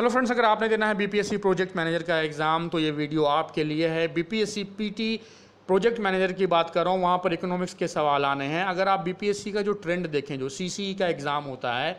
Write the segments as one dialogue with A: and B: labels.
A: hello friends अगर आपने देना है बीपीएससी प्रोजेक्ट मैनेजर का एग्ज़ाम तो ये वीडियो आपके लिए है बीपीएससी पीटी प्रोजेक्ट मैनेजर की बात कर रहा हूँ वहाँ पर इकोनॉमिक्स के सवाल आने हैं अगर आप बीपीएससी का जो ट्रेंड देखें जो सीसीई e का एग्ज़ाम होता है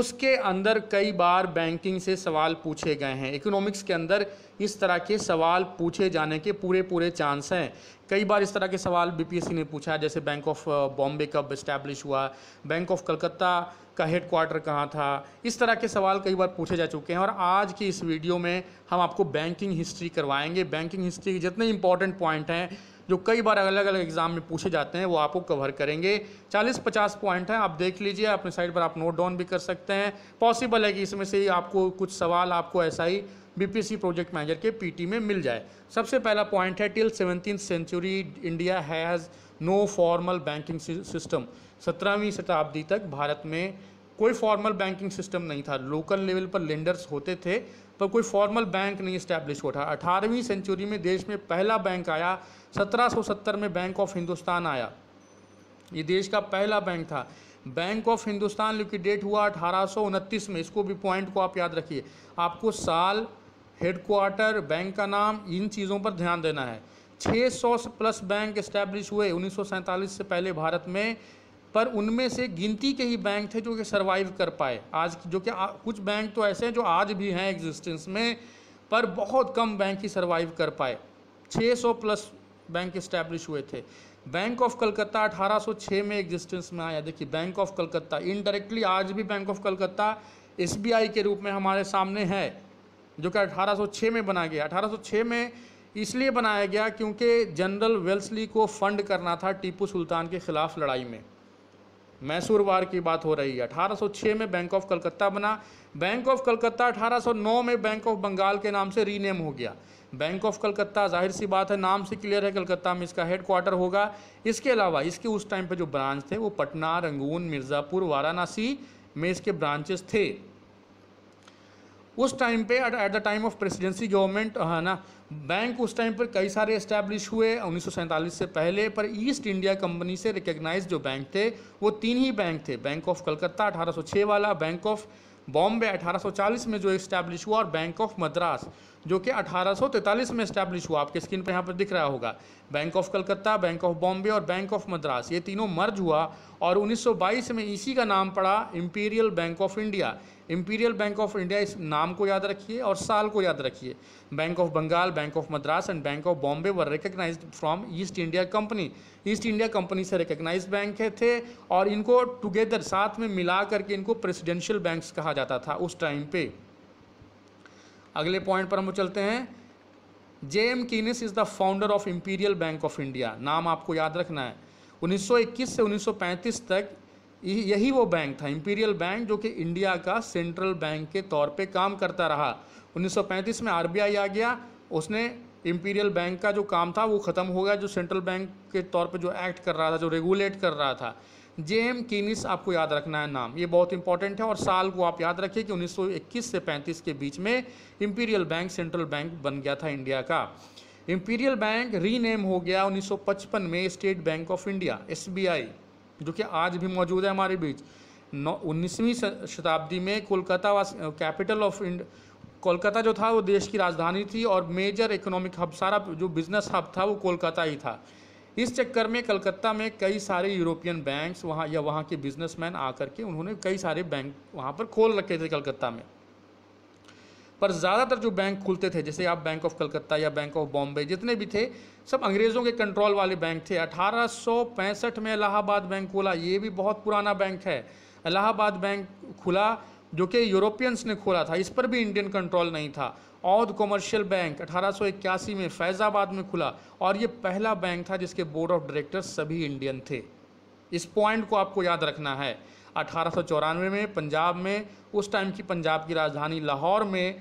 A: उसके अंदर कई बार बैंकिंग से सवाल पूछे गए हैं इकोनॉमिक्स के अंदर इस तरह के सवाल पूछे जाने के पूरे पूरे चांस हैं कई बार इस तरह के सवाल बीपीएससी ने पूछा जैसे बैंक ऑफ बॉम्बे कब इस्टेब्लिश हुआ बैंक ऑफ कलकत्ता का हेड क्वार्टर कहाँ था इस तरह के सवाल कई बार पूछे जा चुके हैं और आज की इस वीडियो में हम आपको बैंकिंग हिस्ट्री करवाएंगे बैंकिंग हिस्ट्री के जितने इंपॉर्टेंट पॉइंट हैं जो कई बार अलग अलग एग्ज़ाम में पूछे जाते हैं वो आपको कवर करेंगे चालीस पचास पॉइंट हैं आप देख लीजिए अपने साइड पर आप नोट डाउन भी कर सकते हैं पॉसिबल है कि इसमें से ही आपको कुछ सवाल आपको ऐसा ही बीपीसी प्रोजेक्ट मैनेजर के पीटी में मिल जाए सबसे पहला पॉइंट है till seventeen century India has no formal banking system सत्रहवीं शताब्दी तक भारत में कोई फॉर्मल बैंकिंग सिस्टम नहीं था लोकल लेवल पर लेंडर्स होते थे पर कोई फॉर्मल बैंक नहीं इस्टेब्लिश हुआ था अठारहवीं सेंचुरी में देश में पहला बैंक आया 1770 में बैंक ऑफ हिंदुस्तान आया ये देश का पहला बैंक था बैंक ऑफ हिंदुस्तान लिक्विडेट हुआ अठारह में इसको भी पॉइंट को आप याद रखिए आपको साल हेडक्वार्टर बैंक का नाम इन चीज़ों पर ध्यान देना है 600 प्लस बैंक इस्टेब्लिश हुए उन्नीस से पहले भारत में पर उनमें से गिनती के ही बैंक थे जो कि सर्वाइव कर पाए आज जो कि कुछ बैंक तो ऐसे हैं जो आज भी हैं एग्जिस्टेंस में पर बहुत कम बैंक ही सर्वाइव कर पाए 600 प्लस बैंक इस्टेब्लिश हुए थे बैंक ऑफ कलकत्ता 1806 में एग्जिस्टेंस में आया देखिए बैंक ऑफ कलकत्ता इनडायरेक्टली आज भी बैंक ऑफ कलकत्ता एस के रूप में हमारे सामने है जो कि अठारह में बना गया अठारह में इसलिए बनाया गया क्योंकि जनरल वेल्सली को फंड करना था टीपू सुल्तान के ख़िलाफ़ लड़ाई में मैसूर वार की बात हो रही है 1806 में बैंक ऑफ कलकत्ता बना बैंक ऑफ कलकत्ता 1809 में बैंक ऑफ बंगाल के नाम से रीनेम हो गया बैंक ऑफ कलकत्ता जाहिर सी बात है नाम से क्लियर है कलकत्ता में इसका हेड क्वार्टर होगा इसके अलावा इसके उस टाइम पर जो ब्रांच थे वो पटना रंगून मिर्ज़ापुर वाराणसी में इसके ब्रांचेस थे उस टाइम पे at the time of presidency government है ना बैंक उस टाइम पर कई सारे इस्टेब्लिश हुए उन्नीस से पहले पर ईस्ट इंडिया कंपनी से रिकग्नाइज जो बैंक थे वो तीन ही बैंक थे बैंक ऑफ कलकत्ता 1806 वाला बैंक ऑफ बॉम्बे 1840 में जो इस्टेब्लिश हुआ और बैंक ऑफ मद्रास जो कि 1843 में स्टैब्लिश हुआ आपके स्क्रीन पर यहाँ पर दिख रहा होगा bank of Calcutta bank of Bombay और बैंक ऑफ मद्रास ये तीनों मर्ज हुआ और 1922 में इसी का नाम पड़ा imperial bank of India imperial bank of India इस नाम को याद रखिए और साल को याद रखिए bank of Bengal bank of Madras and bank of Bombay were recognise from East India company East India company से रिकग्नाइज बैंक थे और इनको टुगेदर साथ में मिला करके इनको प्रेसिडेंशियल बैंक्स कहा जाता था उस टाइम पर अगले पॉइंट पर हम चलते हैं J M Keynes is the founder of imperial bank of India नाम आपको याद रखना है 1921 से 1935 तक यही वो बैंक था इम्पीरियल बैंक जो कि इंडिया का सेंट्रल बैंक के तौर पे काम करता रहा 1935 में आरबीआई आ गया उसने इम्पीरियल बैंक का जो काम था वो ख़त्म हो गया जो सेंट्रल बैंक के तौर पे जो एक्ट कर रहा था जो रेगुलेट कर रहा था जे एम किनिस आपको याद रखना है नाम ये बहुत इंपॉर्टेंट है और साल को आप याद रखिए कि 1921 से 35 के बीच में इम्पीरियल बैंक सेंट्रल बैंक बन गया था इंडिया का इम्पीरियल बैंक रीनेम हो गया 1955 में स्टेट बैंक ऑफ इंडिया एस जो कि आज भी मौजूद है हमारे बीच नौ उन्नीसवीं शताब्दी में कोलकाता वास कैपिटल ऑफ इंड कोलकाता जो था वो देश की राजधानी थी और मेजर इकोनॉमिक हब सारा जो बिजनेस हब था वो कोलकाता ही था इस चक्कर में कलकत्ता में कई सारे यूरोपियन बैंक्स वहाँ या वहाँ के बिजनेसमैन आकर के उन्होंने कई सारे बैंक वहाँ पर खोल रखे थे कलकत्ता में पर ज़्यादातर जो बैंक खुलते थे जैसे आप बैंक ऑफ कलकत्ता या बैंक ऑफ बॉम्बे जितने भी थे सब अंग्रेज़ों के कंट्रोल वाले बैंक थे अठारह में इलाहाबाद बैंक खोला ये भी बहुत पुराना बैंक है इलाहाबाद बैंक खुला जो कि यूरोपियंस ने खोला था इस पर भी इंडियन कंट्रोल नहीं था औध कॉमर्शियल बैंक अठारह में फैज़ाबाद में खुला और ये पहला बैंक था जिसके बोर्ड ऑफ डायरेक्टर्स सभी इंडियन थे इस पॉइंट को आपको याद रखना है अठारह में पंजाब में उस टाइम की पंजाब की राजधानी लाहौर में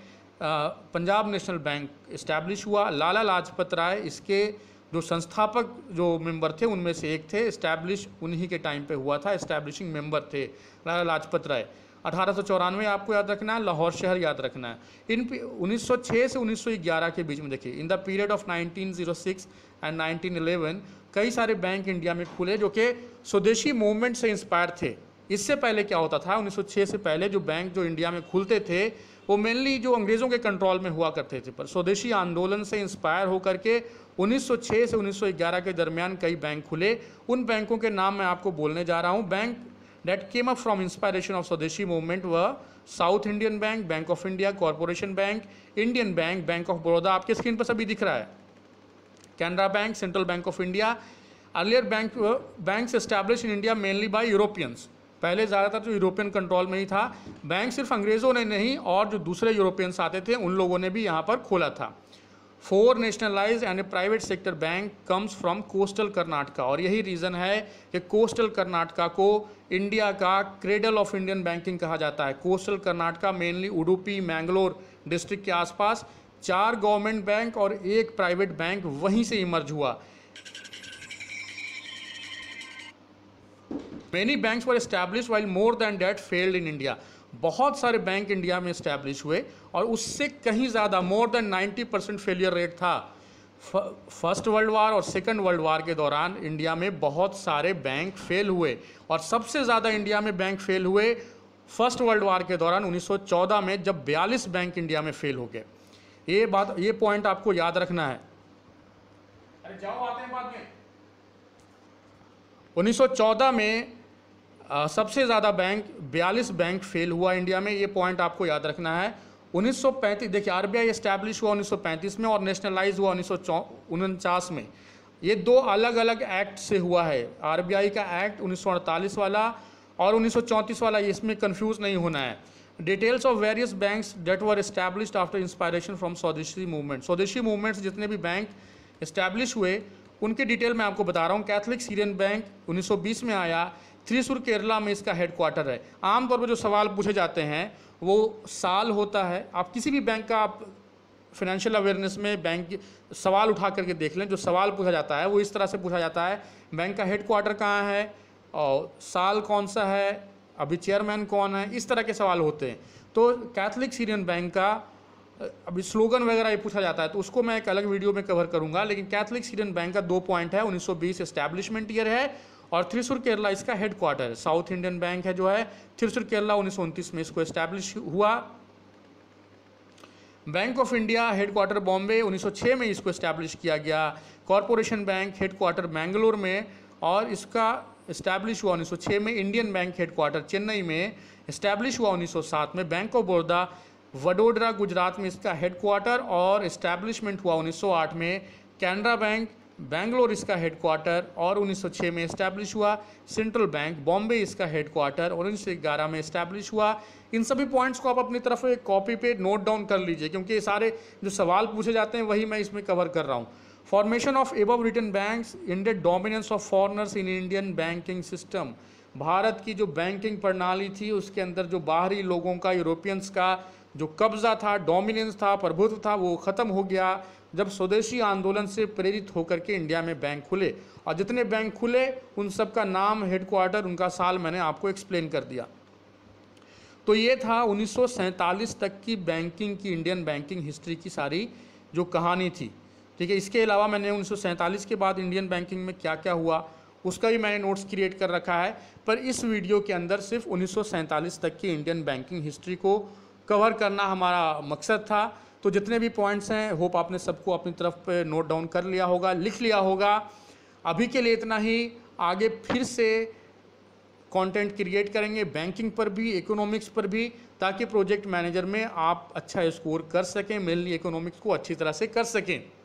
A: पंजाब नेशनल बैंक इस्टेब्लिश हुआ लाला लाजपत राय इसके जो संस्थापक जो मेंबर थे उनमें से एक थे इस्टेब्लिश उन्हीं के टाइम पे हुआ था इस्टेब्लिशिंग मेंबर थे लाला लाजपत राय अठारह आपको याद रखना है लाहौर शहर याद रखना है इन 1906 से 1911 के बीच में देखिए in the period of 1906 and 1911 कई सारे बैंक इंडिया में खुले जो कि स्वदेशी मूवमेंट से इंस्पायर थे इससे पहले क्या होता था 1906 से पहले जो बैंक जो इंडिया में खुलते थे वो मेनली जो अंग्रेज़ों के कंट्रोल में हुआ करते थे पर स्वदेशी आंदोलन से इंस्पायर होकर के 1906 से 1911 के दरमियान कई बैंक खुले उन बैंकों के नाम मैं आपको बोलने जा रहा हूँ bank that came up from inspiration of Swadeshi movement were South Indian Bank, Bank of India, Corporation Bank, Indian Bank, Bank of Baroda आपके स्क्रीन पर सभी दिख रहा है Canara bank central bank of India earlier bank bank establish in India mainly by Europeans पहले ज़्यादातर जो European control में ही था बैंक सिर्फ अंग्रेज़ों ने नहीं और जो दूसरे यूरोपियंस आते थे उन लोगों ने भी यहाँ पर खोला था four nationalise and private sector bank comes from coastal Karnataka और यही रीज़न है कि कोस्टल कर्नाटका को इंडिया का क्रेडल ऑफ इंडियन बैंकिंग कहा जाता है coastal Karnataka mainly Udupi Mangalore district के आसपास चार गवर्नमेंट बैंक और एक प्राइवेट बैंक वहीं से इमर्ज हुआ many banks for establish while more than that failed in India बहुत सारे बैंक इंडिया में इस्टेब्लिश हुए और उससे कहीं ज़्यादा more than ninety percent failure rate था फर्स्ट वर्ल्ड वार और सेकेंड वर्ल्ड वार के दौरान इंडिया में बहुत सारे बैंक फेल हुए और सबसे ज़्यादा इंडिया में बैंक फेल हुए फर्स्ट वर्ल्ड वार के दौरान 1914 में जब 42 बैंक इंडिया में फेल हो गए ये बात ये पॉइंट आपको याद रखना है अरे जाओ आते हैं बाद में 1914 में सबसे ज़्यादा बैंक 42 बैंक फेल हुआ इंडिया में ये पॉइंट आपको याद रखना है 1935 देखिए आरबीआई बी हुआ 1935 में और नेशनलाइज हुआ उन्नीस में ये दो अलग अलग एक्ट से हुआ है आरबीआई का एक्ट 1948 वाला और 1934 वाला इसमें कंफ्यूज नहीं होना है details of various banks that were established after inspiration from swadeshi movement swadeshi movements जितने भी बैंक इस्टेब्लिश हुए उनके डिटेल मैं आपको बता रहा हूँ कैथलिक सीरियन बैंक 1920 में आया थ्रीसुर केरला में इसका हेडक्वार्टर है आमतौर पर जो सवाल पूछे जाते हैं वो साल होता है आप किसी भी बैंक का आप फाइनेंशियल अवेयरनेस में बैंक सवाल उठा करके देख लें जो सवाल पूछा जाता है वो इस तरह से पूछा जाता है बैंक का हेडक्वार्टर कहाँ है और साल कौन सा है अभी चेयरमैन कौन है इस तरह के सवाल होते हैं तो कैथलिक सीरियन बैंक का अभी स्लोगन वगैरह ये पूछा जाता है तो उसको मैं एक अलग वीडियो में कवर करूंगा लेकिन कैथलिक सीरियन बैंक का दो पॉइंट है 1920 एस्टैब्लिशमेंट ईयर है और थ्रिसुर केरला इसका headquarter South Indian bank है जो है थ्रिसुर केरला उन्नीस में इसको एस्टैब्लिश हुआ bank of India headquarter Bombay 1906 में इसको इस्टेब्लिश किया गया कॉरपोरेशन बैंक हेडक्वार्टर बैंगलोर में और इसका इस्टैब्लिश हुआ 1906 में इंडियन बैंक हेडक्वार्टर चेन्नई में इस्टैब्लिश हुआ 1907 में बैंक ऑफ बड़ौदा वडोदरा गुजरात में इसका हेडक्वार्टर और इस्टेब्लिशमेंट हुआ 1908 में कैनरा बैंक बैंगलोर इसका हेडक्वार्टर और 1906 में इस्टेब्लिश हुआ सेंट्रल बैंक बॉम्बे इसका हेडक्वार्टर और ग्यारह में इस्टेब्लिश हुआ इन सभी पॉइंट्स को आप अपनी तरफ एक कॉपी पे नोट डाउन कर लीजिए क्योंकि ये सारे जो सवाल पूछे जाते हैं वही मैं इसमें कवर कर रहा हूँ formation of above return bank Indian dominance of foreigners in Indian banking system Bharat की जो बैंकिंग प्रणाली थी उसके अंदर जो बाहरी लोगों का यूरोपियंस का जो कब्जा था डोमिनेंस था प्रभुत्व था वो ख़त्म हो गया जब स्वदेशी आंदोलन से प्रेरित होकर के इंडिया में बैंक खुले और जितने बैंक खुले उन सब का नाम हेडक्वार्टर उनका साल मैंने आपको एक्सप्लेन कर दिया तो ये था उन्नीस तक की बैंकिंग की इंडियन बैंकिंग हिस्ट्री की सारी जो कहानी थी ठीक है इसके अलावा मैंने उन्नीस के बाद इंडियन बैंकिंग में क्या क्या हुआ उसका भी मैंने नोट्स क्रिएट कर रखा है पर इस वीडियो के अंदर सिर्फ उन्नीस तक की इंडियन बैंकिंग हिस्ट्री को कवर करना हमारा मकसद था तो जितने भी पॉइंट्स हैं होप आपने सबको अपनी तरफ नोट डाउन कर लिया होगा लिख लिया होगा अभी के लिए इतना ही आगे फिर से कंटेंट क्रिएट करेंगे बैंकिंग पर भी इकोनॉमिक्स पर भी ताकि प्रोजेक्ट मैनेजर में आप अच्छा स्कोर कर सकें मेनली इकोनॉमिक्स को अच्छी तरह से कर सकें